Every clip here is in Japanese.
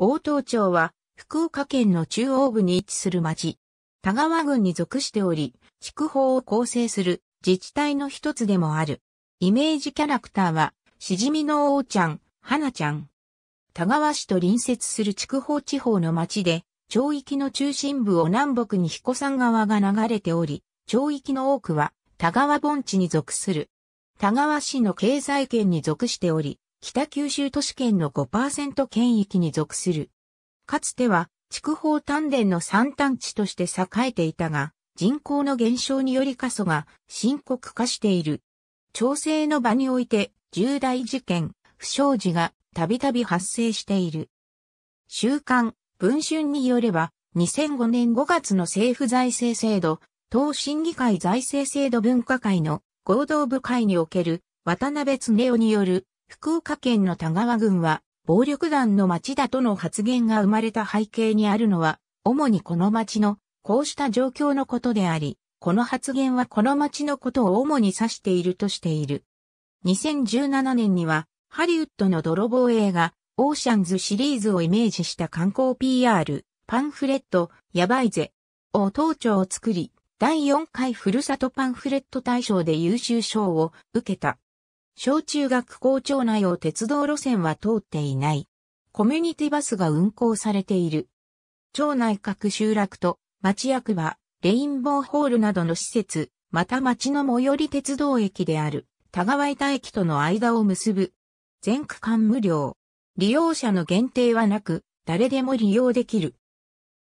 大東町は福岡県の中央部に位置する町。田川郡に属しており、地区法を構成する自治体の一つでもある。イメージキャラクターは、しじみの王ちゃん、花ちゃん。田川市と隣接する筑豊地方の町で、町域の中心部を南北に彦山川が流れており、町域の多くは田川盆地に属する。田川市の経済圏に属しており、北九州都市圏の5%圏域に属する。かつては、筑豊丹田の三端地として栄えていたが、人口の減少により過疎が深刻化している。調整の場において、重大事件、不祥事がたびたび発生している。週刊、文春によれば、2005年5月の政府財政制度、党審議会財政制度分科会の合同部会における渡辺恒夫による福岡県の田川郡は暴力団の町だとの発言が生まれた背景にあるのは、主にこの町のこうした状況のことであり、この発言はこの町のことを主に指しているとしている。2017年には、ハリウッドの泥棒映画、オーシャンズシリーズをイメージした観光 PR、パンフレット、やばいぜ、を当庁を作り、第4回ふるさとパンフレット大賞で優秀賞を受けた。小中学校庁内を鉄道路線は通っていない。コミュニティバスが運行されている。町内各集落と町役場、レインボーホールなどの施設、また町の最寄り鉄道駅である、田川板駅との間を結ぶ。全区間無料。利用者の限定はなく、誰でも利用できる。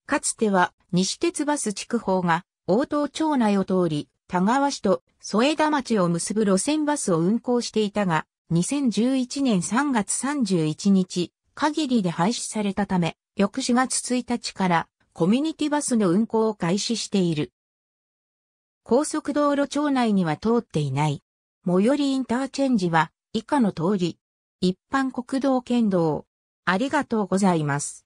かつては、西鉄バス筑豊が、応答町内を通り、田川市と添田町を結ぶ路線バスを運行していたが、2011年3月31日限りで廃止されたため、翌4月1日からコミュニティバスの運行を開始している。高速道路町内には通っていない。最寄りインターチェンジは以下の通り。一般国道県道。ありがとうございます。